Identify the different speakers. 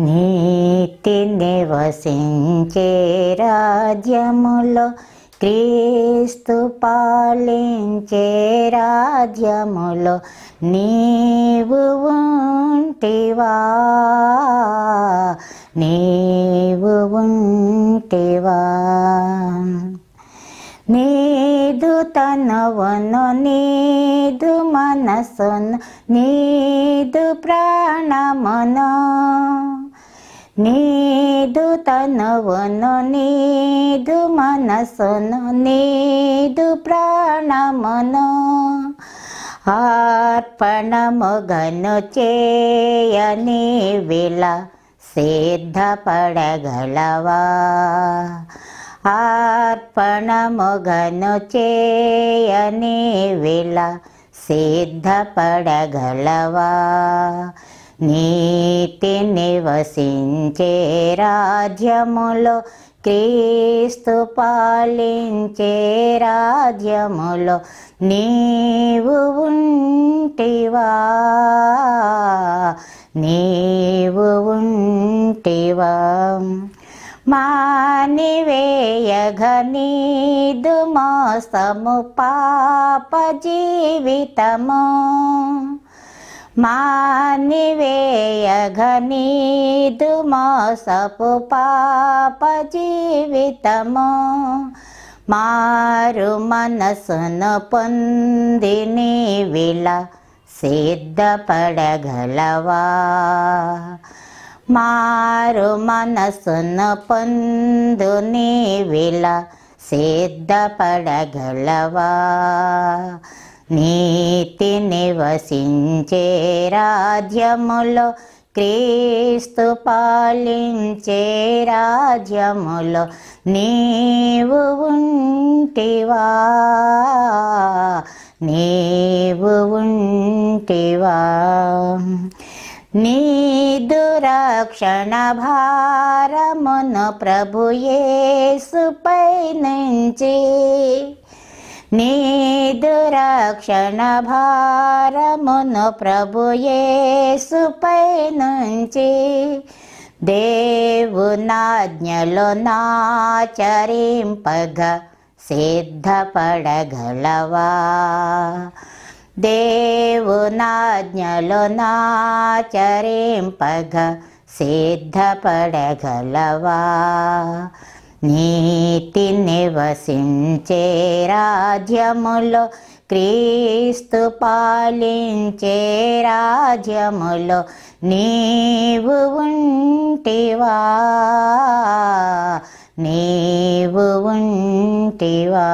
Speaker 1: నీతి నివసించే రాజ్యములో క్రీస్తు పాలించే రాజ్యములో నీవు ఉంటివా నీవు ఉంటివా నీదు తనవను నీదు మనసును నీదు ప్రాణమును నీదు తనువును నీదు మనసును నీదు ప్రాణమును ఆర్పణముగను చేయని విలా సిద్ధపడగలవా ఆర్పణముగను చేయని విలా సిద్ధపడగలవా నీతి నివసించే రాజ్యములో క్రీస్తు పాలించే రాజ్యములో నీవు ఉంటివా నీవు ఉంటివా మానివేయఘనీదు మోసము పాప జీవితము మానివేయఘనీదు మోసపు పాప జీవితము మారు మనసును పొందిని విల సిద్ధపడగలవా మారు మనసును పొందుని విల సిద్ధపడగలవా నీతి నివసించే రాజ్యములో క్రీస్తు పాలించే రాజ్యములో నీవు ఉంటివా నీవు ఉంటివా నీ దురక్షణ భారమును సుపై నుంచి नी दुरक्षणभारमु प्रभुये सुपैनुनाज्ञाचरीं पग सिद्ध पडगलवा देव नाज्ञाचरीं पघ सिद्ध నీతి నివసించే రాజ్యములో క్రీస్తు పాలించే రాజ్యములో నీవు ఉంటివా నీవు ఉంటివా